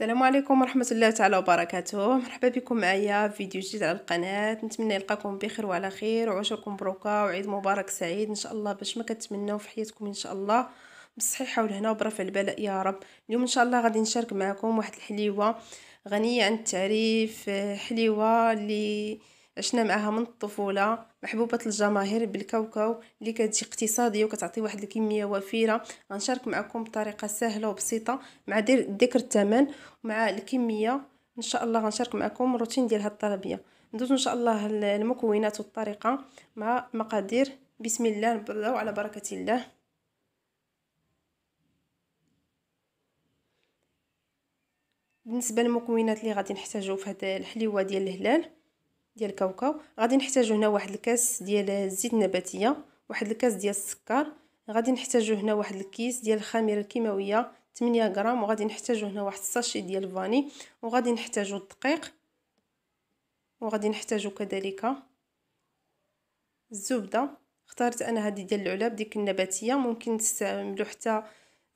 السلام عليكم ورحمة الله تعالى وبركاته مرحبا بكم معايا في فيديو جديد على القناة نتمنى يلقاكم بخير وعلى خير وعشركم مبروكة وعيد مبارك سعيد ان شاء الله باش ما كتمنوا في حياتكم ان شاء الله بالصحيحة والهنا وبرفع البلاء يا رب اليوم ان شاء الله غادي نشارك معكم واحد الحليوة غنية عن التعريف حليوة اللي عشنا معها من الطفولة محبوبة الجماهير بالكوكو اللي كتجي اقتصادية وكتعطي واحد الكمية وفيرة غنشارك معكم بطريقة سهلة وبسيطة مع ذكر الثمن ومع الكمية ان شاء الله غنشارك معكم الروتين ديال هاد الطلبية ندوز ان شاء الله المكونات والطريقة مع مقادير بسم الله نبداو على بركة الله بالنسبه للمكونات اللي غادي نحتاجو في هاد الحليوه ديال الهلال ديال الكاوكاو غادي نحتاجو هنا واحد الكاس ديال الزيت النباتيه واحد الكاس ديال السكر غادي نحتاجو هنا واحد الكيس ديال الخميره الكيماويه 8 غرام وغادي نحتاجو هنا واحد الساشي ديال الفاني وغادي نحتاجو الدقيق وغادي نحتاجو كذلك الزبده اختارت انا هذه ديال العلب ديك النباتيه ممكن تستعملو حتى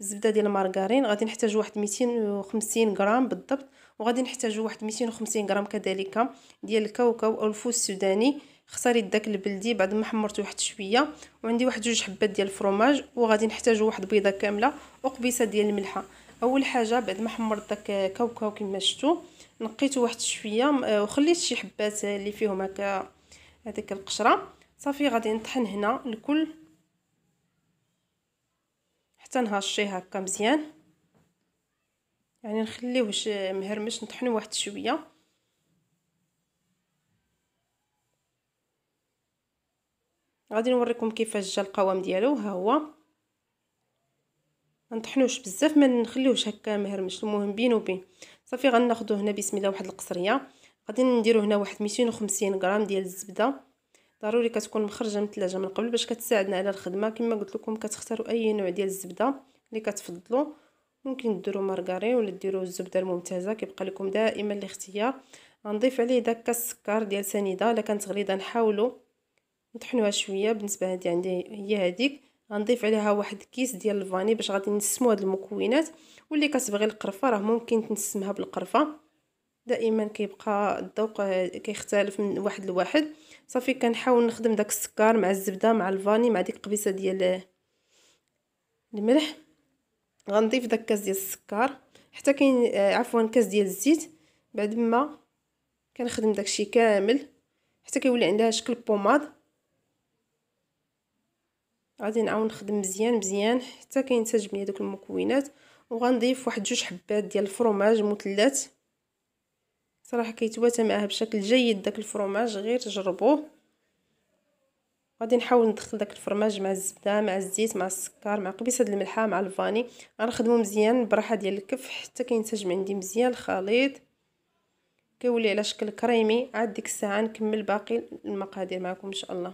الزبده ديال المارغرين غادي نحتاجو واحد 250 غرام بالضبط وغادي نحتاجو واحد ميتين وخمسين غرام كذلك ديال الكاوكاو او الفول السوداني اختاريت داك البلدي بعد ما حمرته واحد شويه وعندي واحد جوج حبات ديال الفروماج وغادي نحتاجو واحد بيضه كامله وقبيصه ديال الملحه اول حاجه بعد ما حمرت داك كاوكاو كما شتو نقيته واحد شويه آه، وخليت شي حبات اللي فيهم هكا هذيك القشره صافي غادي نطحن هنا الكل حتى نهشيه هكا مزيان يعني نخليوهش مهرمش نطحنوه واحد شويه غادي نوريكم كيفاش جا القوام ديالو ها هو نطحنوش بزاف ما نخليوهش هكا مهرمش المهم بين وبين صافي غناخذو هنا بسم الله واحد القصريه غادي نديرو هنا واحد 250 غرام ديال الزبده ضروري كتكون مخرجه من الثلاجه من قبل باش كتساعدنا على الخدمه كما قلت لكم كتختاروا اي نوع ديال الزبده اللي كتفضلوا ممكن ديروا مارغرين ولا ديروا الزبده الممتازه كيبقى لكم دائما الاختيار غنضيف عليه داك السكر ديال سنيده الا كانت غليظه نحاولوا نطحنوها شويه بالنسبه هذه عندي هي هذيك غنضيف عليها واحد كيس ديال الفاني باش غادي نسمو هاد المكونات واللي كتبغي القرفه راه ممكن تنسمها بالقرفه دائما كيبقى الذوق كيختلف من واحد لواحد صافي كنحاول نخدم داك السكر مع الزبده مع الفاني مع ديك القبيصه ديال الملح غنضيف داك كاس ديال السكر حتى كاين آه، عفوا كاس ديال الزيت بعد ما كنخدم داكشي كامل حتى كيولي عندها شكل بوماد غادي نعاود نخدم مزيان مزيان حتى كينتج ليا دوك المكونات وغنضيف واحد جوج حبات ديال الفرماج مثلث صراحه كيتواتى معها بشكل جيد داك الفرماج غير تجربوه غادي نحاول ندخل داك الفرماج مع الزبده مع الزيت مع السكر مع قبيصه د الملحه مع الفاني غنخدمو مزيان براحه ديال الكف حتى كينتج عندي مزيان الخليط كيولي على شكل كريمي عاد ديك الساعه نكمل باقي المقادير معكم ان شاء الله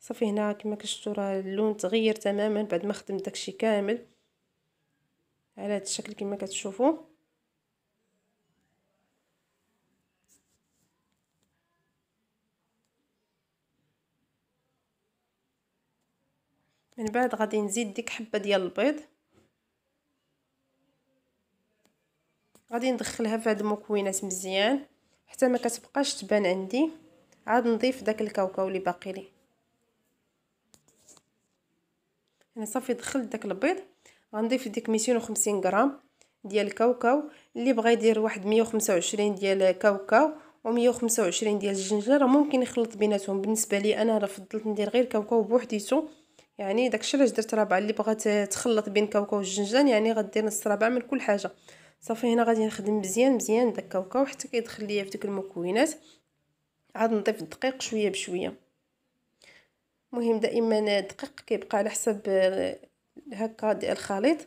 صافي هنا كما كشفتوا راه اللون تغير تماما بعد ما خدمت داكشي كامل على هذا الشكل كما كتشوفوا من بعد غادي نزيد ديك حبه ديال البيض غادي ندخلها في هاد المكونات مزيان حتى ما كتبقاش تبان عندي عاد نضيف داك الكاوكاو اللي باقي لي انا صافي دخلت داك البيض غنضيف ديك 250 غرام ديال الكاوكاو اللي بغى يدير واحد 125 ديال كاوكاو و125 ديال الجنجر ممكن يخلط بيناتهم بالنسبه لي انا فضلت ندير غير كاوكاو بوحديتو يعني داكشي علاش درت رابعه اللي بغات تخلط بين كاوكاو والجنجلان يعني غدير نص رابعه من كل حاجه صافي هنا غادي نخدم مزيان مزيان داك الكاوكاو حتى كيدخل ليا في ديك المكونات عاد نضيف الدقيق شويه بشويه مهم دائما الدقيق كيبقى على حسب آه، هكا ديال الخليط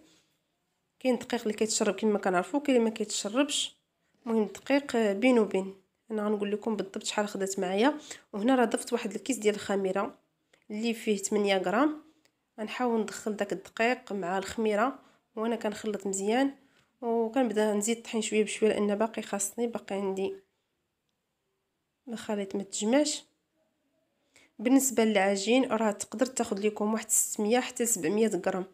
كاين الدقيق اللي كيتشرب كما كنعرفوا كاين اللي ما كيتشربش المهم الدقيق آه، بين وبين انا غنقول لكم بالضبط شحال خدات معايا وهنا راه ضفت واحد الكيس ديال الخميره اللي فيه 8 غرام غنحاول ندخل داك الدقيق مع الخميره وانا كنخلط مزيان وكنبدا نزيد الطحين شويه بشويه لان باقي خاصني باقي عندي الخليط ما تجمعش بالنسبه للعجين راه تقدر تاخذ لكم واحد 600 حتى 700 غرام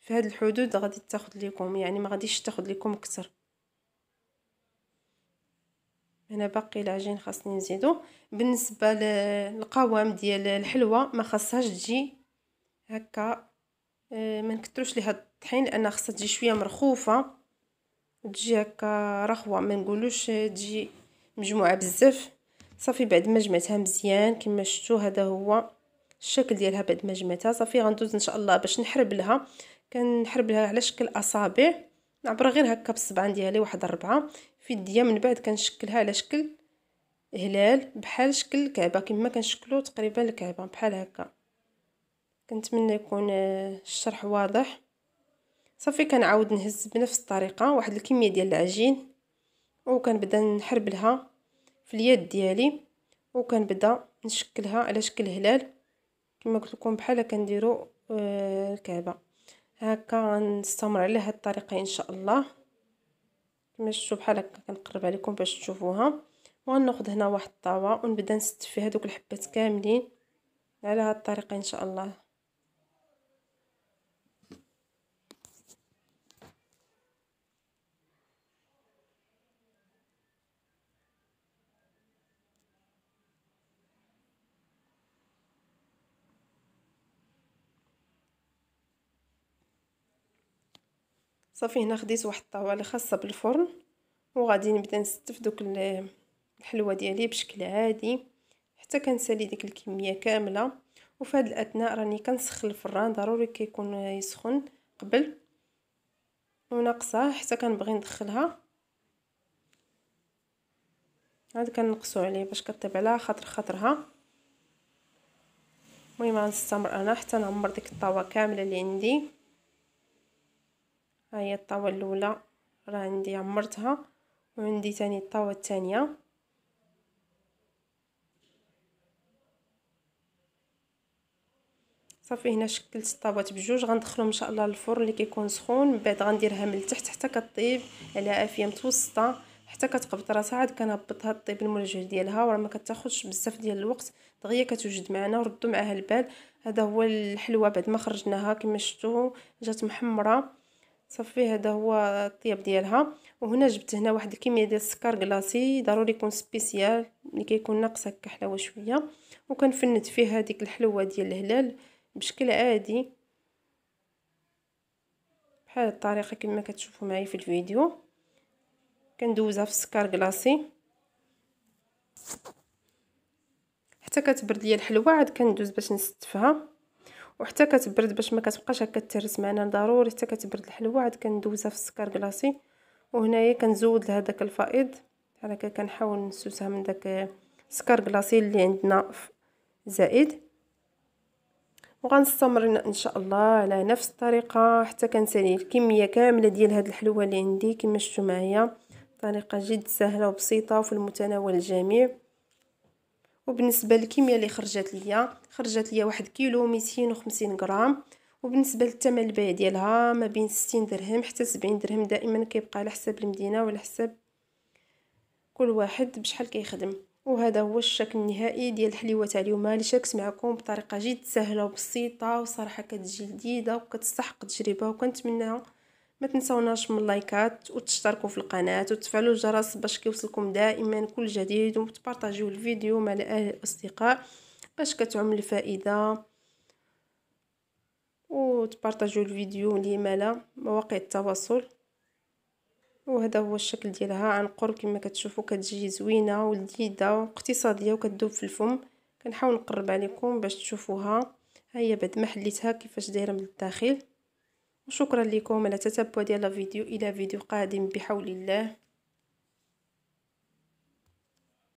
في هاد الحدود غادي تاخذ لكم يعني ما غاديش تاخذ لكم اكثر هنا باقي العجين خاصني نزيدو بالنسبه للقوام ديال الحلوه ما خاصهاش تجي هكا آه، ما نكثروش ليها الطحين لان خاصها تجي شويه مرخوفه تجي هكا رخوه ما نقولوش تجي مجموعه بزاف صافي بعد ما جمعتها مزيان كما شفتوا هذا هو الشكل ديالها بعد ما جمعتها صافي غندوز ان شاء الله باش نحرب لها كنحرب لها على شكل اصابع نعبر غير هكا بالصبعان ديالي واحد الربعه في الديه من بعد كنشكلها على شكل هلال بحال شكل الكعبه كما كنشكلو تقريبا الكعبه بحال هكا كنتمنى يكون آه، الشرح واضح صافي كنعاود نهز بنفس الطريقه واحد الكميه ديال العجين وكنبدا نحربلها في اليد ديالي وكنبدا نشكلها على شكل هلال كما قلت لكم بحال كنديروا آه، الكعبه هكا غنستمر على هاد الطريقه ان شاء الله كما شفتوا بحال هكا كنقربها عليكم باش تشوفوها وغناخذ هنا واحد الطاوه ونبدا نستف فيها دوك الحبات كاملين على هاد الطريقه ان شاء الله صافي هنا خديت واحد الطاوله خاصه بالفرن وغادي نبدا نستف دوك الحلوه ديالي بشكل عادي حتى كنسالي ديك الكميه كامله وفي هذه الاثناء راني كنسخن الفران ضروري كيكون يسخن قبل وناقصه حتى كنبغي ندخلها عاد كنقصو عليه باش كطيب على خاطر خاطرها المهم غنستمر انا حتى نعمر ديك الطاوه كامله اللي عندي هاهي الطاوة الاولى راه عندي عمرتها وعندي تاني الطاوة الثانية صافي هنا شكلت الطاوات بجوج غندخلهم ان شاء الله للفرن اللي كيكون سخون من بعد غنديرها من التحت حتى كطيب على عافيه متوسطه حتى كتقبض راسها عاد كنهبطها طيب الملجه ديالها وراه ما كتاخذش بزاف ديال الوقت دغيا كتوجد معنا وردوا معاها البال هذا هو الحلوه بعد ما خرجناها كما شفتوا جات محمره صافي هذا هو الطياب ديالها وهنا جبت هنا واحد الكميه ديال السكر كلاصي ضروري يكون سبيسيال اللي كيكون ناقص هكا حلاوه شويه وكنفند فيه هذيك الحلوه ديال الهلال بشكل عادي بحال الطريقه كما كتشوفوا معايا في الفيديو كندوزها في السكر كلاصي حتى كتبرد ليا الحلوه عاد كندوز باش نستفها وحتى كتبرد باش ما كتبقاش هكا تهرس معنا ضروري حتى كتبرد الحلوه عاد كندوزها في السكر كلاصي وهنايا كنزود لهداك الفائض بحال هكا كنحاول نسوسها من داك السكر كلاصي اللي عندنا زائد وغنستمر ان شاء الله على نفس الطريقه حتى كنسالي الكميه كامله ديال هاد الحلوه اللي عندي كما شفتوا معايا طريقه جد سهله وبسيطه وفي المتناول الجميع وبالنسبه للكميه اللي خرجت ليا خرجت ليا واحد كيلو ميتين وخمسين غرام وبالنسبه للثمن البيع ديالها ما بين 60 درهم حتى 70 درهم دائما كيبقى على حساب المدينه وعلى حساب كل واحد بشحال كيخدم وهذا هو الشكل النهائي ديال الحليوه تاع اليوم اللي شاركت معكم بطريقه جد سهله وبسيطه وصراحه كتجي جديده وكتستحق تجربه وكنتمنى ما تنسوناش من لايكات وتشتركوا في القناه وتفعلوا الجرس باش كيوصلكم دائما كل جديد وتبارطاجيو الفيديو مع الاهل الاصدقاء باش كتعم الفائده وتبارطاجيو الفيديو مالا مواقع التواصل وهذا هو الشكل ديالها عن قرب كما كتشوفوا كتجي زوينه ولذيذه واقتصاديه وكتذوب في الفم كنحاول نقرب عليكم باش تشوفوها ها هي بعد ما حليتها كيفاش دايره من الداخل وشكرا لكم على تتبع ديال الفيديو الى فيديو قادم بحول الله